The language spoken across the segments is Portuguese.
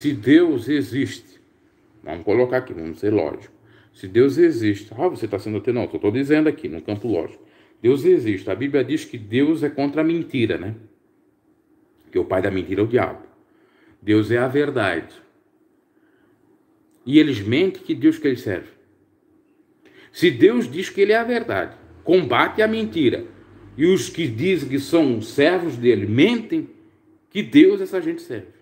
Se Deus existe, vamos colocar aqui, vamos ser lógico. Se Deus existe, ah, você está sendo até não, estou dizendo aqui no campo lógico. Deus existe. A Bíblia diz que Deus é contra a mentira, né? Que o pai da mentira é o diabo. Deus é a verdade. E eles mentem que Deus que eles servem. Se Deus diz que ele é a verdade, combate a mentira. E os que dizem que são servos dele mentem que Deus essa gente serve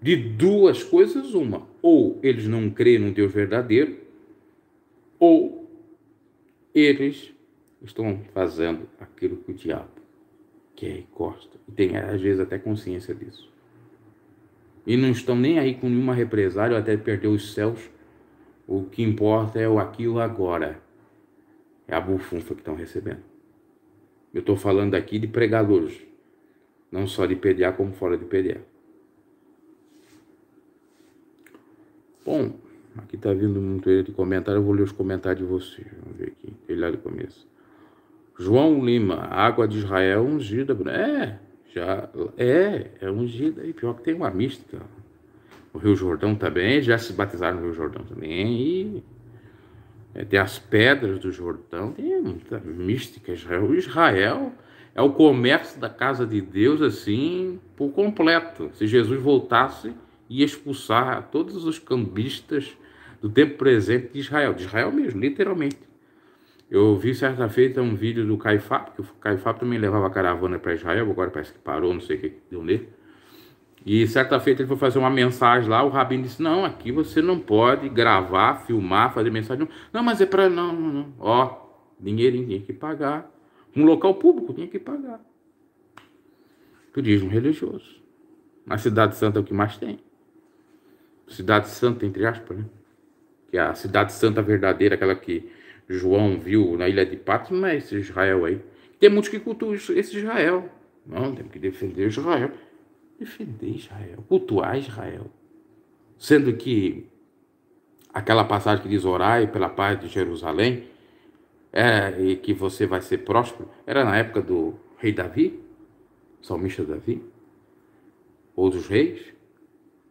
de duas coisas uma: ou eles não creem no Deus verdadeiro, ou eles estão fazendo aquilo que o diabo quer e gosta. E tem às vezes até consciência disso. E não estão nem aí com nenhuma represália até perder os céus. O que importa é o aqui e agora. É a bufunfa que estão recebendo. Eu estou falando aqui de pregadores, não só de PDA como fora de PDA. Aqui tá vindo muito ele de comentário. Eu vou ler os comentários de vocês. Vamos ver aqui. Ele lá do começo. João Lima, água de Israel ungida. É, já é, é ungida. E pior que tem uma mística. O Rio Jordão também, já se batizaram no Rio Jordão também. E é, tem as pedras do Jordão, tem muita mística. Israel. Israel é o comércio da casa de Deus, assim, por completo. Se Jesus voltasse e expulsar todos os cambistas do tempo presente de Israel, de Israel mesmo, literalmente. Eu vi certa feita um vídeo do Caifá, que o Caifá também levava caravana para Israel, agora parece que parou, não sei o que deu nele. E certa feita ele foi fazer uma mensagem lá, o Rabino disse, não, aqui você não pode gravar, filmar, fazer mensagem. Não, mas é para... Não, não, não. Ó, dinheirinho tinha que pagar. Um local público tinha que pagar. Turismo religioso. Na Cidade Santa é o que mais tem. Cidade Santa, entre aspas, né? que é a cidade santa verdadeira, aquela que João viu na ilha de Patmos, é esse Israel aí. Tem muitos que cultuam esse Israel. Não, temos que defender Israel. Defender Israel, cultuar Israel. Sendo que aquela passagem que diz orai pela paz de Jerusalém é, e que você vai ser próspero, era na época do rei Davi, salmista Davi, ou dos reis.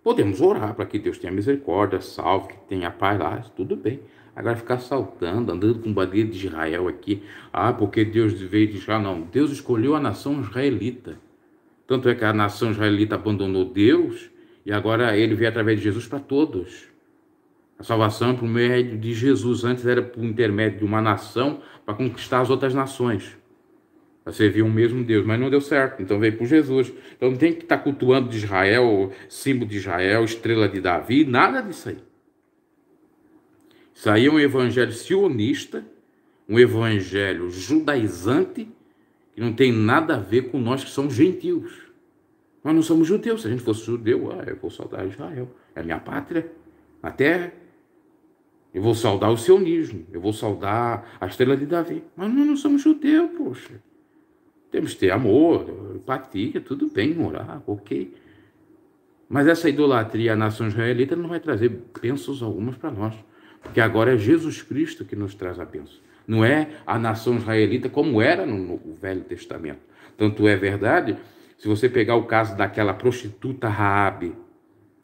Podemos orar para que Deus tenha misericórdia, salve, que tenha paz lá, tudo bem. Agora ficar saltando, andando com bandeira de Israel aqui, ah, porque Deus veio de Israel, não. Deus escolheu a nação israelita. Tanto é que a nação israelita abandonou Deus e agora ele veio através de Jesus para todos. A salvação é por meio de Jesus. Antes era por intermédio de uma nação para conquistar as outras nações a servir o mesmo Deus, mas não deu certo, então veio por Jesus. Então não tem que estar tá cultuando de Israel, símbolo de Israel, estrela de Davi, nada disso aí. Isso aí é um evangelho sionista, um evangelho judaizante, que não tem nada a ver com nós que somos gentios. Nós não somos judeus, se a gente fosse judeu, ah, eu vou saudar Israel, é a minha pátria, a terra. Eu vou saudar o sionismo, eu vou saudar a estrela de Davi. Mas nós não somos judeus, poxa. Temos que ter amor, empatia, tudo bem, morar, ok. Mas essa idolatria à nação israelita não vai trazer bênçãos algumas para nós, porque agora é Jesus Cristo que nos traz a bênção. Não é a nação israelita como era no Velho Testamento. Tanto é verdade, se você pegar o caso daquela prostituta Raabe,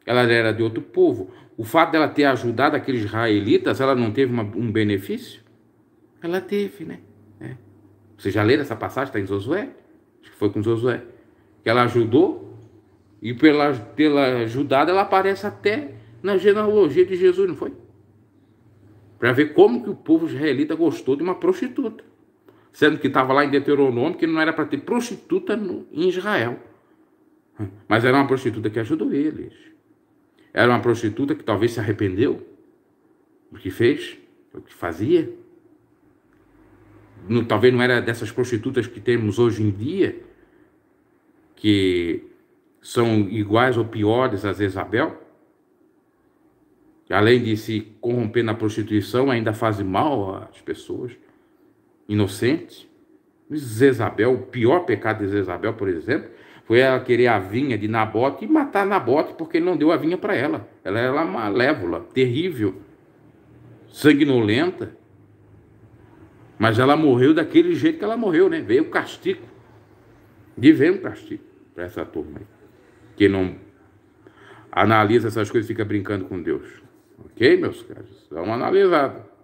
ela era de outro povo. O fato dela ter ajudado aqueles israelitas, ela não teve uma, um benefício? Ela teve, né? É. Você já leu essa passagem? Está em Josué? Acho que foi com Josué. Que ela ajudou. E pela, pela ajudada, ela aparece até na genealogia de Jesus, não foi? Para ver como que o povo israelita gostou de uma prostituta. Sendo que estava lá em Deuteronômio que não era para ter prostituta no, em Israel. Mas era uma prostituta que ajudou eles. Era uma prostituta que talvez se arrependeu do que fez, do que fazia não, talvez não era dessas prostitutas que temos hoje em dia, que são iguais ou piores às Isabel, que além de se corromper na prostituição, ainda fazem mal às pessoas inocentes. Isabel o pior pecado de Isabel por exemplo, foi ela querer a vinha de Nabote e matar Nabote porque ele não deu a vinha para ela. Ela era malévola, terrível, sanguinolenta. Mas ela morreu daquele jeito que ela morreu, né? Veio o castigo. De um castigo para essa turma aí. Que não analisa essas coisas e fica brincando com Deus. Ok, meus caros? Dá uma analisada.